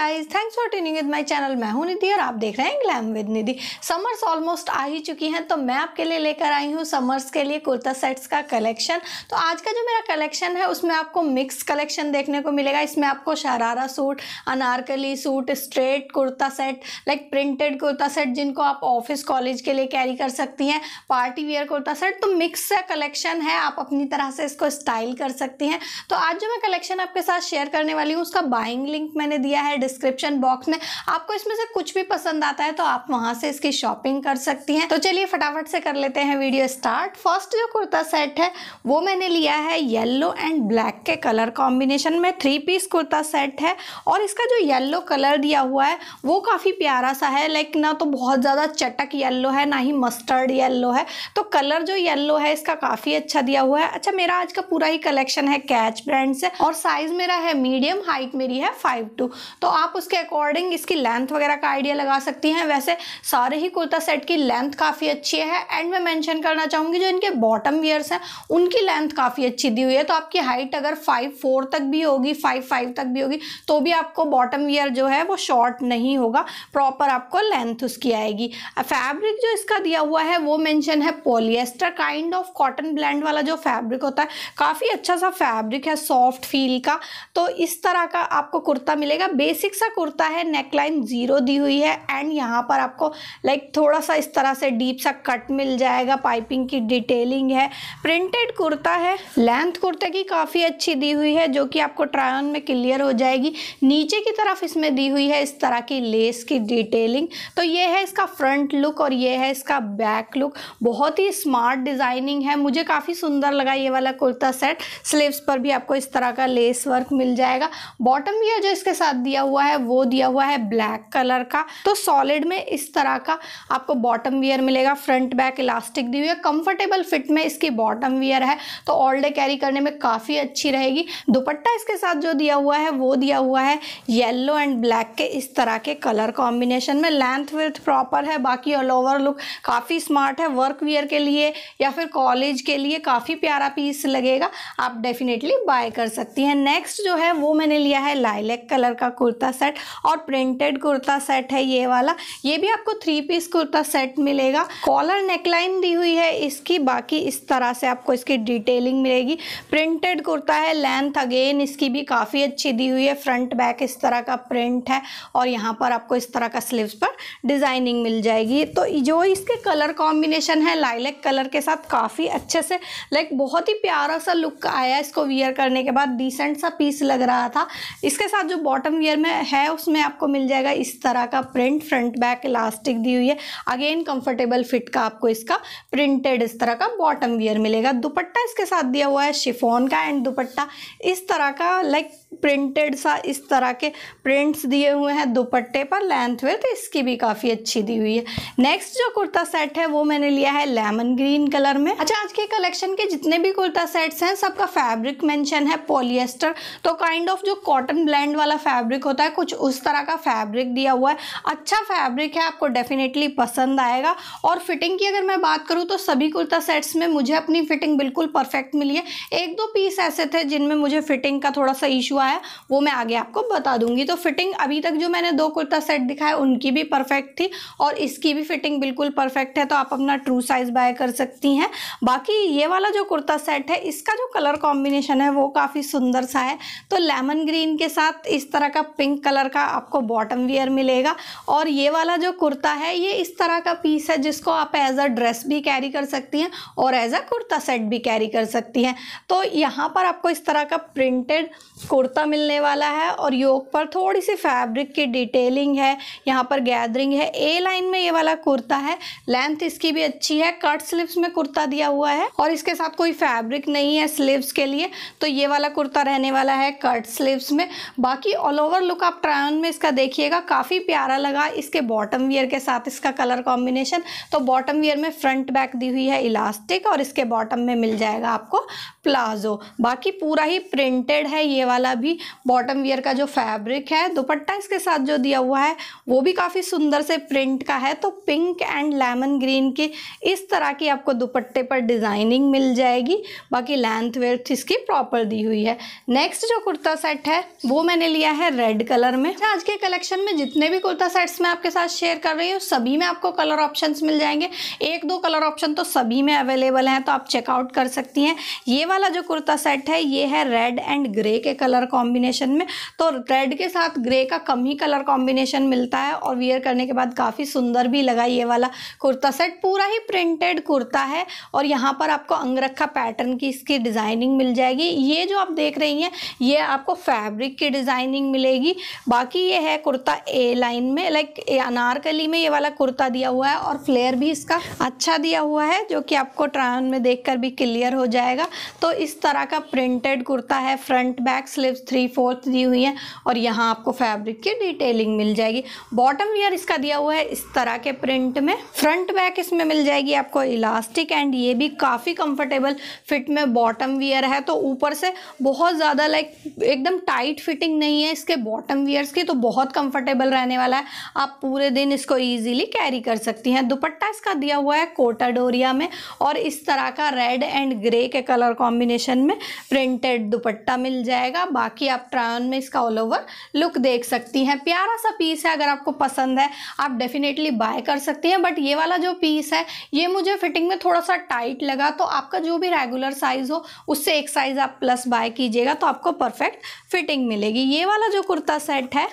Guys thanks for tuning with my channel मैं हूं निधि और आप देख रहे हैं glam with Nidhi summers almost आ ही चुकी हैं तो मैं आपके लिए लेकर आई हूं समर्स के लिए कुर्ता सेट्स का कलेक्शन तो आज का जो मेरा कलेक्शन है उसमें आपको मिक्स कलेक्शन देखने को मिलेगा इसमें आपको sharara suit Anarkali suit straight kurta set like printed kurta set जिनको आप ऑफिस कॉलेज के लिए कैरी कर सकती हैं पार्टी वियर कुर्ता सेट तो मिक्स सा कलेक्शन है आप अपनी तरह से इसको स्टाइल कर सकती हैं तो आज जो मैं कलेक्शन आपके साथ शेयर करने वाली हूँ उसका बाइंग लिंक मैंने दिया है डिस्क्रिप्शन बॉक्स में आपको इसमें से कुछ भी पसंद आता है तो आप वहां से इसकी शॉपिंग कर सकती हैं तो चलिए फटाफट से कर लेते हैं वीडियो स्टार्ट फर्स्ट जो कुर्ता सेट है वो मैंने लिया है येल्लो एंड ब्लैक के कलर कॉम्बिनेशन में थ्री पीस कुर्ता सेट है और इसका जो येल्लो कलर दिया हुआ है वो काफ़ी प्यारा सा है लाइक ना तो बहुत ज़्यादा चटक येल्लो है ना ही मस्टर्ड येल्लो है तो कलर जो येल्लो है इसका काफ़ी अच्छा दिया हुआ है अच्छा मेरा आज का पूरा ही कलेक्शन है कैच ब्रांड से और साइज़ मेरा है मीडियम हाइट मेरी है फाइव टू तो तो आप उसके अकॉर्डिंग इसकी लेंथ वगैरह का आइडिया लगा सकती हैं वैसे सारे ही कुर्ता सेट की लेंथ काफ़ी अच्छी है एंड मैं मैंशन करना चाहूँगी जो इनके बॉटम वियर्स हैं उनकी लेंथ काफ़ी अच्छी दी हुई है तो आपकी हाइट अगर फाइव फोर तक भी होगी फाइव फाइव तक भी होगी तो भी आपको बॉटम वियर जो है वो शॉर्ट नहीं होगा प्रॉपर आपको लेंथ उसकी आएगी फैब्रिक जो इसका दिया हुआ है वो मैंशन है polyester kind of cotton blend वाला जो फैब्रिक होता है काफ़ी अच्छा सा फैब्रिक है सॉफ्ट फील का तो इस तरह का आपको कुर्ता मिलेगा बेस बेसिक सा कुर्ता है नेक लाइन ज़ीरो दी हुई है एंड यहाँ पर आपको लाइक थोड़ा सा इस तरह से डीप सा कट मिल जाएगा पाइपिंग की डिटेलिंग है प्रिंटेड कुर्ता है लेंथ कुर्ते की काफ़ी अच्छी दी हुई है जो कि आपको ट्रायन में क्लियर हो जाएगी नीचे की तरफ इसमें दी हुई है इस तरह की लेस की डिटेलिंग तो ये है इसका फ्रंट लुक और ये है इसका बैक लुक बहुत ही स्मार्ट डिज़ाइनिंग है मुझे काफ़ी सुंदर लगा ये वाला कुर्ता सेट स्लीव्स पर भी आपको इस तरह का लेस वर्क मिल जाएगा बॉटम भी है जो इसके साथ दिया हुआ हुआ है वो दिया हुआ है ब्लैक कलर का तो सॉलिड में इस तरह का आपको बॉटम वियर मिलेगा फ्रंट बैक इलास्टिक दी हुई है कंफर्टेबल फिट में इसकी बॉटम वियर है तो ऑल डे कैरी करने में काफ़ी अच्छी रहेगी दुपट्टा इसके साथ जो दिया हुआ है वो दिया हुआ है येल्लो एंड ब्लैक के इस तरह के कलर कॉम्बिनेशन में लेंथ विथ प्रॉपर है बाकी ऑल ओवर लुक काफ़ी स्मार्ट है वर्क वियर के लिए या फिर कॉलेज के लिए काफ़ी प्यारा पीस लगेगा आप डेफिनेटली बाय कर सकती हैं नेक्स्ट जो है वो मैंने लिया है लाइलेक कलर का कुर्ता कुर्ता सेट और प्रिंटेड कुर्ता सेट है ये वाला ये भी आपको थ्री पीस कुर्ता सेट मिलेगा कॉलर नेकलाइन दी हुई है इसकी बाकी इस तरह से आपको इसकी डिटेलिंग मिलेगी प्रिंटेड कुर्ता है लेंथ अगेन इसकी भी काफ़ी अच्छी दी हुई है फ्रंट बैक इस तरह का प्रिंट है और यहाँ पर आपको इस तरह का स्लीव्स पर डिज़ाइनिंग मिल जाएगी तो जो इसके कलर कॉम्बिनेशन है लाइलेक कलर के साथ काफ़ी अच्छे से लाइक बहुत ही प्यारा सा लुक आया इसको वियर करने के बाद डिसेंट सा पीस लग रहा था इसके साथ जो बॉटम वियर में में है उसमें आपको मिल जाएगा इस तरह का प्रिंट फ्रंट बैक इलास्टिक दी हुई है अगेन कंफर्टेबल फिट का आपको इसका प्रिंटेड इस तरह का बॉटम वियर मिलेगा दुपट्टा इसके साथ दिया हुआ है शिफोन का एंड दुपट्टा इस तरह का लाइक प्रिंटेड सा इस तरह के प्रिंट्स दिए हुए हैं दुपट्टे पर लेंथ वेथ इसकी भी काफ़ी अच्छी दी हुई है नेक्स्ट जो कुर्ता सेट है वो मैंने लिया है लेमन ग्रीन कलर में अच्छा आज के कलेक्शन के जितने भी कुर्ता सेट्स हैं सबका फैब्रिक मेंशन है पॉलिएस्टर तो काइंड ऑफ जो कॉटन ब्लैंड वाला फैब्रिक होता है कुछ उस तरह का फैब्रिक दिया हुआ है अच्छा फैब्रिक है आपको डेफिनेटली पसंद आएगा और फिटिंग की अगर मैं बात करूँ तो सभी कुर्ता सेट्स में मुझे अपनी फिटिंग बिल्कुल परफेक्ट मिली है एक दो पीस ऐसे थे जिनमें मुझे फिटिंग का थोड़ा सा इशू हुआ है वो मैं आगे आपको बता दूंगी तो फिटिंग अभी तक जो मैंने दो कुर्ता सेट दिखाया उनकी भी परफेक्ट थी और इसकी भी फिटिंग बिल्कुल परफेक्ट है तो आप अपना ट्रू साइज़ बाय कर सकती हैं बाकी ये वाला जो कुर्ता सेट है इसका जो कलर कॉम्बिनेशन है वो काफ़ी सुंदर सा है तो लेमन ग्रीन के साथ इस तरह का पिंक कलर का आपको बॉटम वियर मिलेगा और ये वाला जो कुर्ता है ये इस तरह का पीस है जिसको आप एज अ ड्रेस भी कैरी कर सकती हैं और एज अ कुर्ता सेट भी कैरी कर सकती हैं तो यहाँ पर आपको इस तरह का प्रिंटेड कुर्ता कुर्ता मिलने वाला है और योग पर थोड़ी सी फैब्रिक की डिटेलिंग है यहाँ पर गैदरिंग है ए लाइन में ये वाला कुर्ता है लेंथ इसकी भी अच्छी है कट स्लीव्स में कुर्ता दिया हुआ है और इसके साथ कोई फैब्रिक नहीं है स्लीव्स के लिए तो ये वाला कुर्ता रहने वाला है कट स्लीव्स में बाकी ऑल ओवर लुक आप ट्रायन में इसका देखिएगा काफ़ी प्यारा लगा इसके बॉटम वियर के साथ इसका कलर कॉम्बिनेशन तो बॉटम वियर में फ्रंट बैक दी हुई है इलास्टिक और इसके बॉटम में मिल जाएगा आपको प्लाजो बाकी पूरा ही प्रिंटेड है ये वाला सभी बॉटम वियर का जो फैब्रिक है दुपट्टा इसके साथ जो दिया हुआ है वो भी काफ़ी सुंदर से प्रिंट का है तो पिंक एंड लेमन ग्रीन के इस तरह की आपको दुपट्टे पर डिज़ाइनिंग मिल जाएगी बाकी लेंथ वेथ इसकी प्रॉपर दी हुई है नेक्स्ट जो कुर्ता सेट है वो मैंने लिया है रेड कलर में अच्छा, आज के कलेक्शन में जितने भी कुर्ता सेट्स मैं आपके साथ शेयर कर रही हूँ सभी में आपको कलर ऑप्शन मिल जाएंगे एक दो कलर ऑप्शन तो सभी में अवेलेबल हैं तो आप चेकआउट कर सकती हैं ये वाला जो कुर्ता सेट है ये है रेड एंड ग्रे के कलर कॉम्बिनेशन में तो रेड के साथ ग्रे का कम ही कलर कॉम्बिनेशन मिलता है और वियर करने के बाद काफ़ी सुंदर भी लगा ये वाला कुर्ता सेट पूरा ही प्रिंटेड कुर्ता है और यहाँ पर आपको अंगरखा पैटर्न की इसकी डिज़ाइनिंग मिल जाएगी ये जो आप देख रही हैं ये आपको फैब्रिक की डिज़ाइनिंग मिलेगी बाकी ये है कुर्ता ए लाइन में लाइक अनारकली में ये वाला कुर्ता दिया हुआ है और फ्लेयर भी इसका अच्छा दिया हुआ है जो कि आपको ट्रायन में देखकर भी क्लियर हो जाएगा तो इस तरह का प्रिंटेड कुर्ता है front back sleeve sleeves three fourth दी हुई है और यहाँ आपको फैब्रिक की डिटेलिंग मिल जाएगी बॉटम वियर इसका दिया हुआ है इस तरह के प्रिंट में फ्रंट बैक इसमें मिल जाएगी आपको इलास्टिक एंड ये भी काफ़ी कंफर्टेबल फिट में बॉटम वियर है तो ऊपर से बहुत ज़्यादा लाइक एकदम टाइट फिटिंग नहीं है इसके बॉटम वियर्स की तो बहुत कम्फर्टेबल रहने वाला है आप पूरे दिन इसको ईजिली कैरी कर सकती हैं दुपट्टा इसका दिया हुआ है कोटा डोरिया में और इस तरह का रेड एंड ग्रे के कलर कॉम्बिनेशन में प्रिंटेड दुपट्टा मिल जाएगा बाकी आप ट्रायन में इसका ऑल ओवर लुक देख सकती हैं प्यारा सा पीस है अगर आपको पसंद है आप डेफिनेटली बाय कर सकती हैं बट ये वाला जो पीस है ये मुझे फिटिंग में थोड़ा सा टाइट लगा तो आपका जो भी रेगुलर साइज़ हो उससे एक साइज़ आप प्लस बाय कीजिएगा तो आपको परफेक्ट फिटिंग मिलेगी ये वाला जो कुर्ता सेट है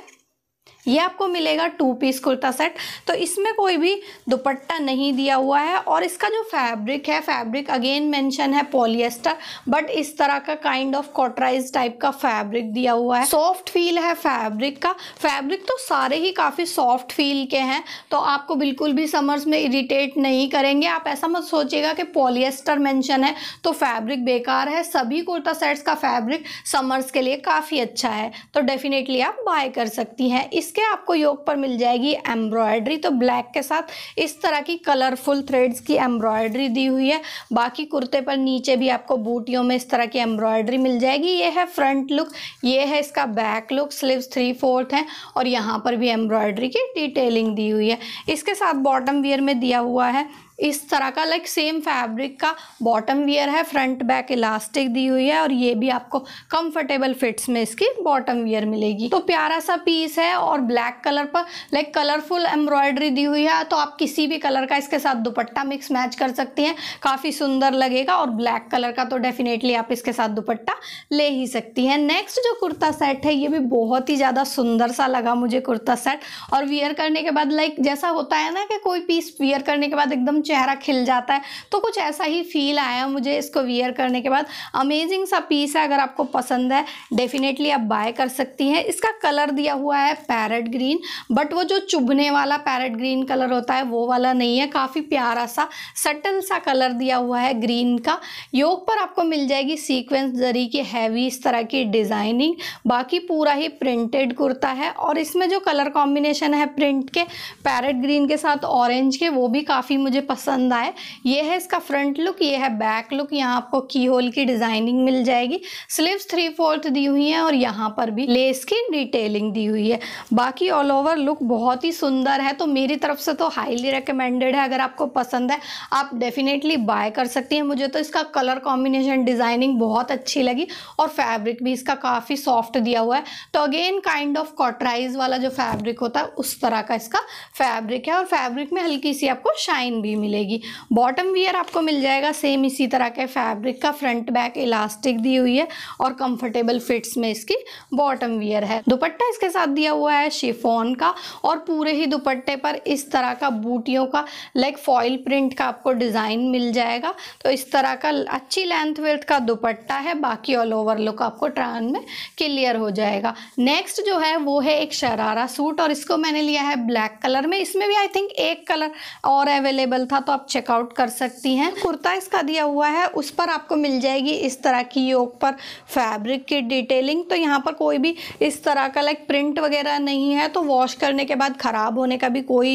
ये आपको मिलेगा टू पीस कुर्ता सेट तो इसमें कोई भी दुपट्टा नहीं दिया हुआ है और इसका जो फैब्रिक है फैब्रिक अगेन मेंशन है पॉलिएस्टर बट इस तरह का काइंड ऑफ कॉटराइज टाइप का फैब्रिक दिया हुआ है सॉफ्ट फील है फैब्रिक का फैब्रिक तो सारे ही काफ़ी सॉफ्ट फील के हैं तो आपको बिल्कुल भी समर्स में इरिटेट नहीं करेंगे आप ऐसा मत सोचिएगा कि पॉलिएस्टर मैंशन है तो फैब्रिक बेकार है सभी कुर्ता सेट्स का फैब्रिक समर्स के लिए काफ़ी अच्छा है तो डेफिनेटली आप बाय कर सकती हैं इस इसके आपको योग पर मिल जाएगी एम्ब्रॉयडरी तो ब्लैक के साथ इस तरह की कलरफुल थ्रेड्स की एम्ब्रॉयडरी दी हुई है बाकी कुर्ते पर नीचे भी आपको बूटियों में इस तरह की एम्ब्रॉयडरी मिल जाएगी ये है फ्रंट लुक ये है इसका back look sleeves three fourth हैं और यहाँ पर भी एम्ब्रॉयडरी की डिटेलिंग दी हुई है इसके साथ बॉटम वियर में दिया हुआ है इस तरह का लाइक सेम फैब्रिक का बॉटम वियर है फ्रंट बैक इलास्टिक दी हुई है और ये भी आपको कंफर्टेबल फिट्स में इसकी बॉटम वियर मिलेगी तो प्यारा सा पीस है और ब्लैक कलर पर लाइक कलरफुल एम्ब्रॉयडरी दी हुई है तो आप किसी भी कलर का इसके साथ दुपट्टा मिक्स मैच कर सकती हैं काफ़ी सुंदर लगेगा और ब्लैक कलर का तो डेफिनेटली आप इसके साथ दुपट्टा ले ही सकती हैं नेक्स्ट जो कुर्ता सेट है ये भी बहुत ही ज़्यादा सुंदर सा लगा मुझे कुर्ता सेट और वियर करने के बाद लाइक जैसा होता है ना कि कोई पीस वियर करने के बाद एकदम चेहरा खिल जाता है तो कुछ ऐसा ही फील आया मुझे इसको वियर करने के बाद अमेजिंग सा पीस है अगर आपको पसंद है डेफिनेटली आप बाय कर सकती हैं इसका कलर दिया हुआ है पैरट ग्रीन बट वो जो चुभने वाला पैरट ग्रीन कलर होता है वो वाला नहीं है काफ़ी प्यारा सा सटल सा कलर दिया हुआ है ग्रीन का योग पर आपको मिल जाएगी सीक्वेंस जरी की हैवी इस तरह की डिज़ाइनिंग बाकी पूरा ही प्रिंटेड कुर्ता है और इसमें जो कलर कॉम्बिनेशन है प्रिंट के पैरट ग्रीन के साथ ऑरेंज के वो भी काफ़ी मुझे पसंद पसंद आए ये है इसका फ्रंट लुक ये है बैक लुक यहाँ आपको की होल की डिज़ाइनिंग मिल जाएगी स्लीव्स थ्री फोर्थ दी हुई है और यहाँ पर भी लेस की डिटेलिंग दी हुई है बाकी ऑल ओवर लुक बहुत ही सुंदर है तो मेरी तरफ से तो हाईली रिकमेंडेड है अगर आपको पसंद है आप डेफिनेटली बाय कर सकती हैं मुझे तो इसका कलर कॉम्बिनेशन डिज़ाइनिंग बहुत अच्छी लगी और फैब्रिक भी इसका काफ़ी सॉफ्ट दिया हुआ है तो अगेन काइंड ऑफ कॉटराइज वाला जो फैब्रिक होता है उस तरह का इसका फैब्रिक है और फैब्रिक में हल्की सी आपको शाइन भी मिल मिलेगी बॉटम वियर आपको मिल जाएगा सेम इसी तरह के फैब्रिक का फ्रंट बैक इलास्टिक दी हुई है और कंफर्टेबल फिट्स में इसकी बॉटम वियर है दुपट्टा इसके साथ दिया हुआ है शिफोन का और पूरे ही दुपट्टे पर इस तरह का बूटियों का लाइक फॉइल प्रिंट का आपको डिज़ाइन मिल जाएगा तो इस तरह का अच्छी लेंथ वेल्थ का दुपट्टा है बाकी ऑल ओवर लुक आपको ट्रायन में क्लियर हो जाएगा नेक्स्ट जो है वो है एक शरारा सूट और इसको मैंने लिया है ब्लैक कलर में इसमें भी आई थिंक एक कलर और अवेलेबल था था तो आप चेकआउट कर सकती हैं कुर्ता इसका दिया हुआ है उस पर आपको मिल जाएगी इस तरह की योग पर फैब्रिक की डिटेलिंग तो यहाँ पर कोई भी इस तरह का लाइक प्रिंट वगैरह नहीं है तो वॉश करने के बाद ख़राब होने का भी कोई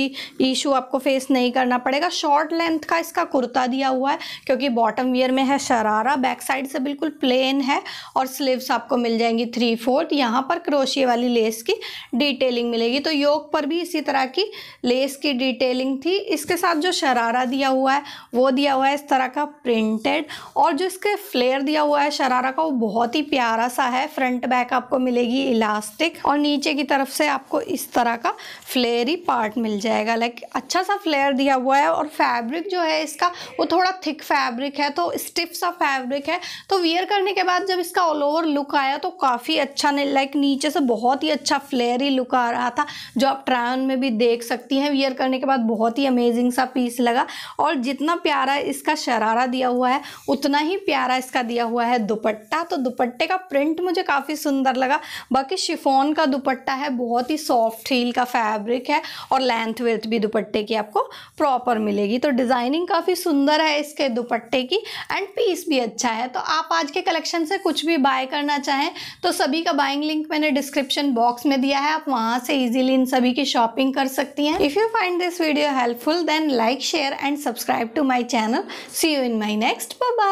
इशू आपको फेस नहीं करना पड़ेगा शॉर्ट लेंथ का इसका कुर्ता दिया हुआ है क्योंकि बॉटम वियर में है शरारा बैक साइड से बिल्कुल प्लेन है और स्लीव्स आपको मिल जाएंगी थ्री फोर्थ यहाँ पर क्रोशिए वाली लेस की डिटेलिंग मिलेगी तो योग पर भी इसी तरह की लेस की डिटेलिंग थी इसके साथ जो शरारा शरारा दिया हुआ है वो दिया हुआ है इस तरह का प्रिंटेड और जो इसके फ्लेयर दिया हुआ है शरारा का वो बहुत ही प्यारा सा है फ्रंट बैक आपको मिलेगी इलास्टिक और नीचे की तरफ से आपको इस तरह का फ्लेयरी पार्ट मिल जाएगा लाइक अच्छा सा फ्लेयर दिया हुआ है और फैब्रिक जो है इसका वो थोड़ा थिक फैब्रिक है तो स्टिफ सा फैब्रिक है तो वियर करने के बाद जब इसका ऑल ओवर लुक आया तो काफ़ी अच्छा नहीं लाइक नीचे से बहुत ही अच्छा फ्लेयरी लुक आ रहा था जो आप ट्रायन में भी देख सकती हैं वियर करने के बाद बहुत ही अमेजिंग सा पीस लग लगा और जितना प्यारा इसका शरारा दिया हुआ है उतना ही प्यारा इसका दिया हुआ है दुपट्टा तो दुपट्टे का प्रिंट मुझे काफ़ी सुंदर लगा बाकी शिफोन का दुपट्टा है बहुत ही सॉफ्ट हील का फैब्रिक है और लेंथ वेथ भी दुपट्टे की आपको प्रॉपर मिलेगी तो डिज़ाइनिंग काफ़ी सुंदर है इसके दुपट्टे की एंड पीस भी अच्छा है तो आप आज के कलेक्शन से कुछ भी बाय करना चाहें तो सभी का बाइंग लिंक मैंने डिस्क्रिप्शन बॉक्स में दिया है आप वहाँ से इजीली इन सभी की शॉपिंग कर सकती हैं if you find this video helpful then like share share and subscribe to my channel. See you in my next. Bye-bye.